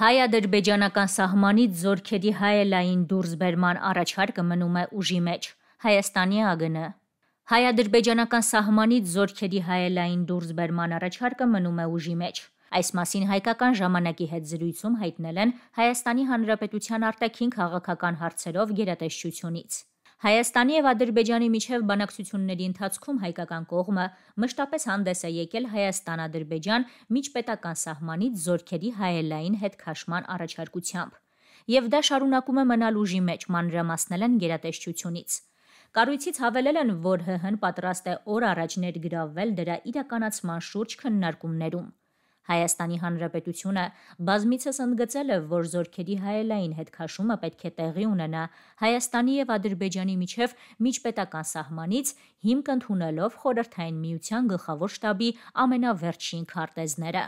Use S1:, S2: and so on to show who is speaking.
S1: Հայ-ադրբեջանական սահմանից զորքերի հայելային դուրսբերման առաջարկը մնում է ուժի մեջ՝ Հայաստանի ԱԳՆ-ը։ Հայ-ադրբեջանական սահմանից զորքերի հայելային դուրսբերման առաջարկը մնում է ուժի մեջ։ Այս մասին Հայկական ժամանակի հետ զրույցում հայտնել են Հայաստանի Հանրապետության արտաքին քաղաքական հարցերով գերատեսչությունից։ Հայաստանի եւ Ադրբեջանի միջև բանակցությունների ընթացքում հայկական կողմը մշտապես հանդես է եկել Հայաստան-Ադրբեջան միջպետական սահմանից զորքերի հայելային հետ քաշման առաջարկությամբ եւ դա շարունակում է մնալ ուժի մեջ մանրամասնել են գերատեսչությունից։ Կառույցից հավելել են, որ ՀՀ-ն պատրաստ է օր առաջ ներգրավվել դրա իրականացման շուրջ քննարկումներում։ Հայաստանի Հանրապետությունը բազմիցս ընդգծել է, որ զորքերի հայելային հետքաշումը պետք է տեղի ունենա Հայաստանի եւ Ադրբեջանի միջև միջպետական սահմանից, հիմք ընդունելով Խորհրդային Միության գլխավոր շտաբի ամենավերջին քարտեզները։